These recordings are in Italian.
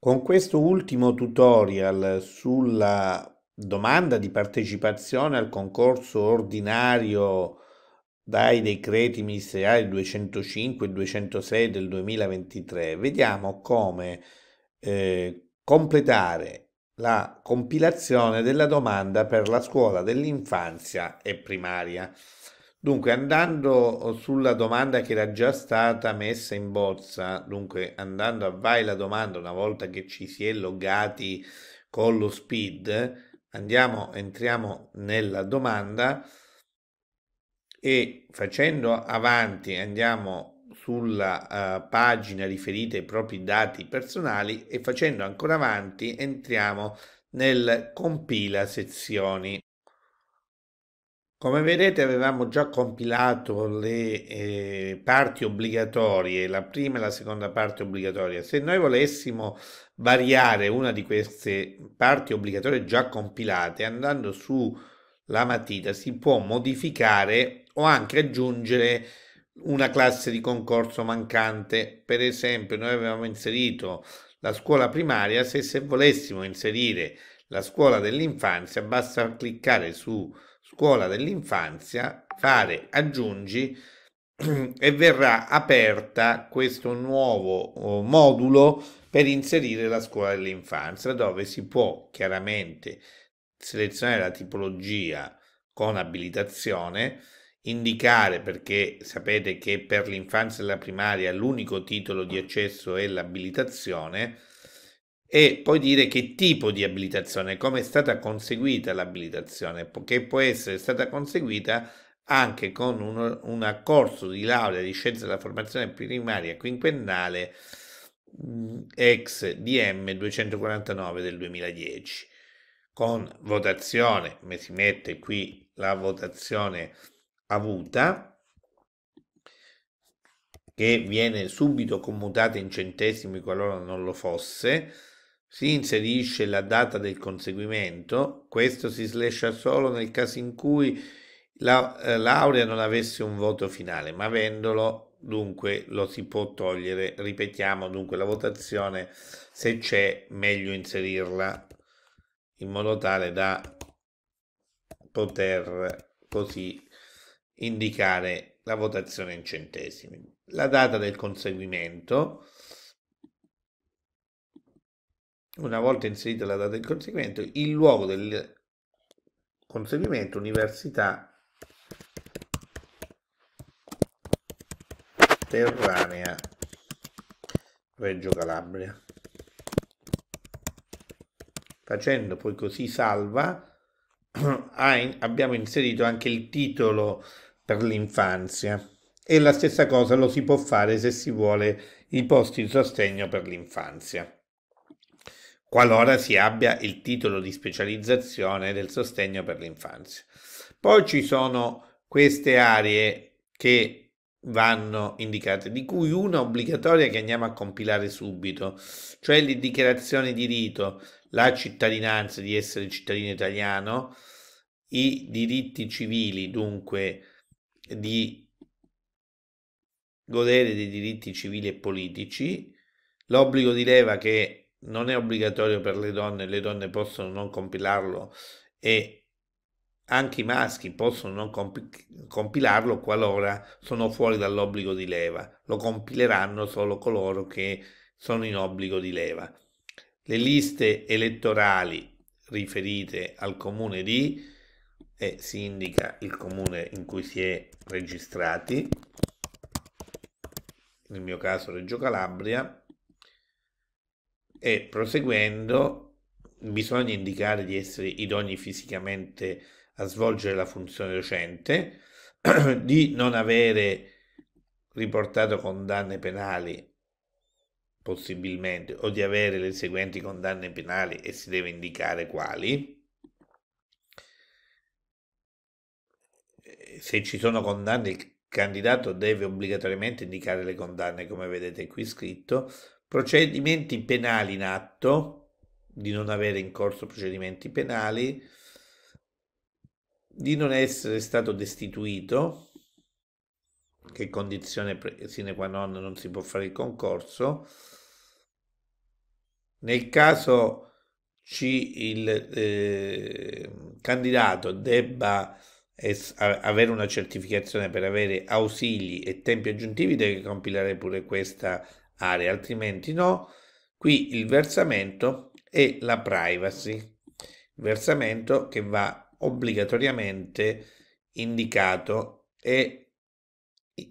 Con questo ultimo tutorial sulla domanda di partecipazione al concorso ordinario dai decreti ministeriali 205 e 206 del 2023 vediamo come eh, completare la compilazione della domanda per la scuola dell'infanzia e primaria. Dunque, andando sulla domanda che era già stata messa in bozza, dunque andando a vai la domanda una volta che ci si è logati con lo speed, andiamo, entriamo nella domanda e facendo avanti andiamo sulla uh, pagina riferita ai propri dati personali e facendo ancora avanti entriamo nel compila sezioni. Come vedete avevamo già compilato le eh, parti obbligatorie, la prima e la seconda parte obbligatoria. Se noi volessimo variare una di queste parti obbligatorie già compilate andando sulla matita si può modificare o anche aggiungere una classe di concorso mancante. Per esempio noi avevamo inserito la scuola primaria, se, se volessimo inserire la scuola dell'infanzia basta cliccare su scuola dell'infanzia, fare aggiungi e verrà aperta questo nuovo oh, modulo per inserire la scuola dell'infanzia dove si può chiaramente selezionare la tipologia con abilitazione indicare perché sapete che per l'infanzia e la primaria l'unico titolo di accesso è l'abilitazione e poi dire che tipo di abilitazione, come è stata conseguita l'abilitazione, che può essere stata conseguita anche con un, corso di laurea di scienza della formazione primaria quinquennale ex DM 249 del 2010 con votazione, mi si mette qui la votazione avuta che viene subito commutata in centesimi qualora non lo fosse si inserisce la data del conseguimento, questo si slescia solo nel caso in cui la eh, laurea non avesse un voto finale, ma avendolo dunque lo si può togliere. Ripetiamo dunque la votazione, se c'è meglio inserirla in modo tale da poter così indicare la votazione in centesimi. La data del conseguimento una volta inserita la data del conseguimento, il luogo del conseguimento, università Terranea, Reggio Calabria. Facendo poi così salva, abbiamo inserito anche il titolo per l'infanzia e la stessa cosa lo si può fare se si vuole i posti di sostegno per l'infanzia qualora si abbia il titolo di specializzazione del sostegno per l'infanzia. Poi ci sono queste aree che vanno indicate, di cui una obbligatoria che andiamo a compilare subito, cioè le dichiarazioni di rito, la cittadinanza di essere cittadino italiano, i diritti civili dunque di godere dei diritti civili e politici, l'obbligo di leva che non è obbligatorio per le donne, le donne possono non compilarlo e anche i maschi possono non compilarlo qualora sono fuori dall'obbligo di leva, lo compileranno solo coloro che sono in obbligo di leva. Le liste elettorali riferite al comune di e eh, si indica il comune in cui si è registrati, nel mio caso Reggio Calabria, e proseguendo bisogna indicare di essere idonei fisicamente a svolgere la funzione docente, di non avere riportato condanne penali possibilmente o di avere le seguenti condanne penali e si deve indicare quali. Se ci sono condanne, il candidato deve obbligatoriamente indicare le condanne, come vedete qui scritto, procedimenti penali in atto, di non avere in corso procedimenti penali, di non essere stato destituito, che condizione sine qua non non si può fare il concorso, nel caso ci il eh, candidato debba es, a, avere una certificazione per avere ausili e tempi aggiuntivi, deve compilare pure questa aree, altrimenti no. Qui il versamento è la privacy, versamento che va obbligatoriamente indicato e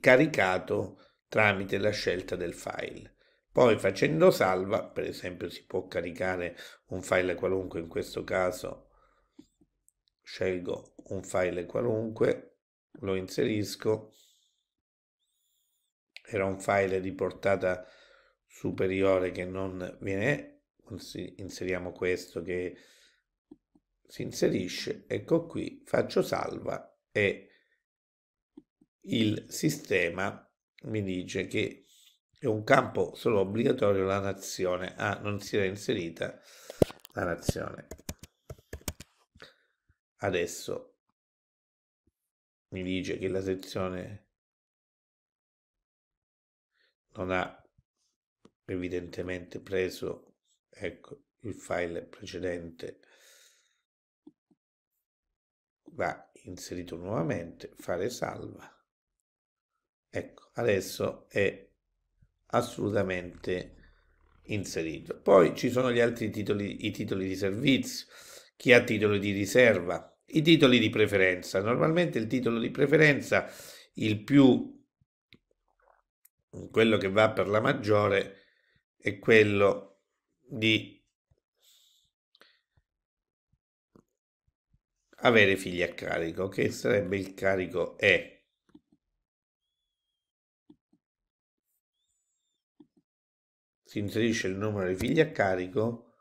caricato tramite la scelta del file. Poi facendo salva, per esempio si può caricare un file qualunque, in questo caso scelgo un file qualunque, lo inserisco era un file di portata superiore che non viene inseriamo questo che si inserisce ecco qui faccio salva e il sistema mi dice che è un campo solo obbligatorio la nazione ah non si era inserita la nazione adesso mi dice che la sezione non ha evidentemente preso ecco, il file precedente va inserito nuovamente fare salva ecco adesso è assolutamente inserito poi ci sono gli altri titoli i titoli di servizio chi ha titoli di riserva i titoli di preferenza normalmente il titolo di preferenza il più quello che va per la maggiore è quello di avere figli a carico, che sarebbe il carico E. Si inserisce il numero di figli a carico,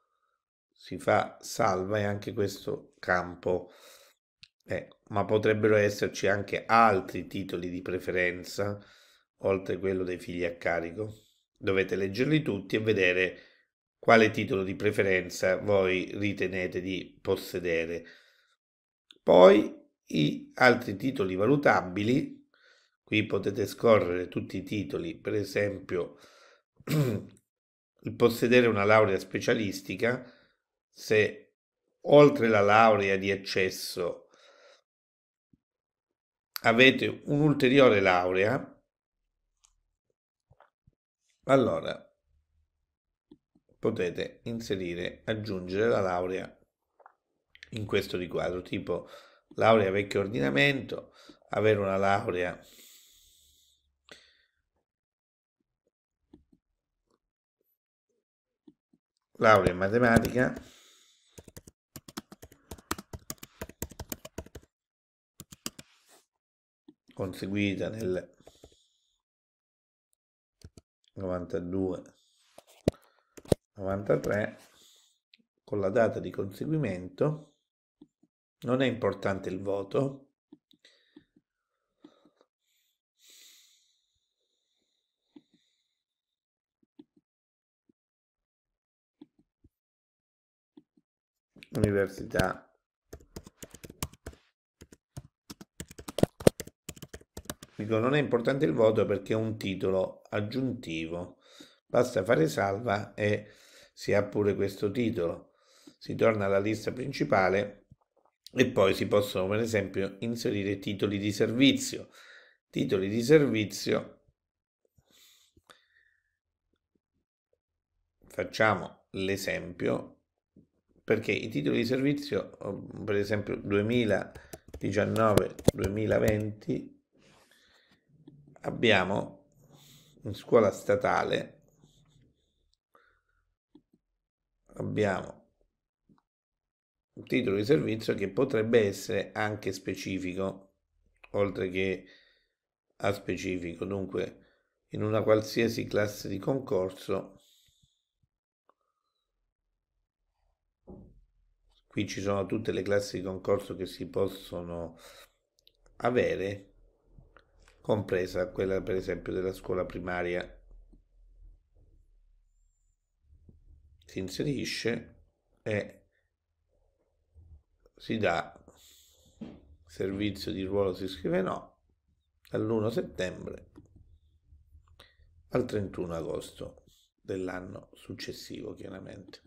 si fa salva e anche questo campo. Eh, ma potrebbero esserci anche altri titoli di preferenza oltre quello dei figli a carico. Dovete leggerli tutti e vedere quale titolo di preferenza voi ritenete di possedere. Poi i altri titoli valutabili, qui potete scorrere tutti i titoli, per esempio il possedere una laurea specialistica, se oltre la laurea di accesso avete un'ulteriore laurea, allora, potete inserire, aggiungere la laurea in questo riquadro, tipo laurea vecchio ordinamento, avere una laurea laurea in matematica conseguita nel 92, 93 con la data di conseguimento, non è importante il voto, università Dico, non è importante il voto perché è un titolo aggiuntivo. Basta fare salva e si ha pure questo titolo. Si torna alla lista principale e poi si possono, per esempio, inserire titoli di servizio. Titoli di servizio. Facciamo l'esempio perché i titoli di servizio, per esempio 2019-2020, abbiamo in scuola statale abbiamo un titolo di servizio che potrebbe essere anche specifico oltre che a specifico dunque in una qualsiasi classe di concorso qui ci sono tutte le classi di concorso che si possono avere compresa quella per esempio della scuola primaria. Si inserisce e si dà servizio di ruolo si scrive no dall'1 settembre al 31 agosto dell'anno successivo chiaramente.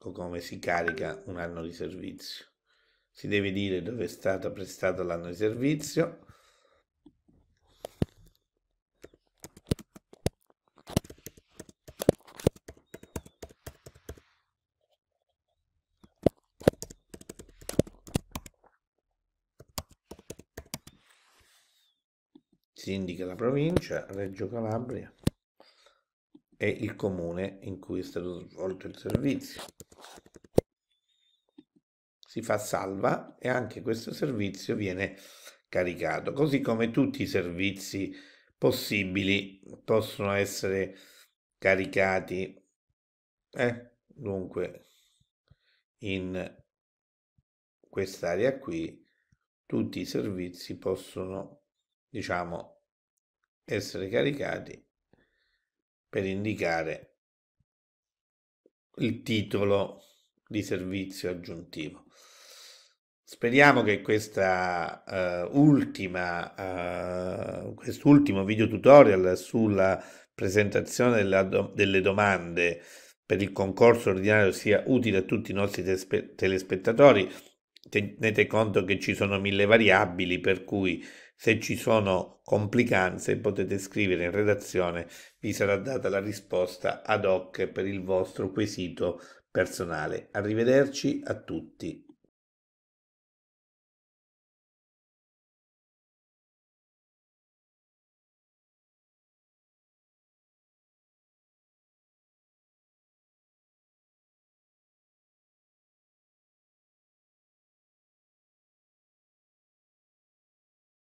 come si carica un anno di servizio si deve dire dove è stato prestato l'anno di servizio, si indica la provincia, Reggio Calabria e il comune in cui è stato svolto il servizio si fa salva e anche questo servizio viene caricato, così come tutti i servizi possibili possono essere caricati eh, dunque in quest'area qui tutti i servizi possono diciamo essere caricati per indicare il titolo di servizio aggiuntivo Speriamo che questa uh, ultima, uh, quest'ultimo video tutorial sulla presentazione do- delle domande per il concorso ordinario sia utile a tutti i nostri tespe- telespettatori. Tenete conto che ci sono mille variabili, per cui se ci sono complicanze potete scrivere in redazione, vi sarà data la risposta ad hoc per il vostro quesito personale. Arrivederci a tutti.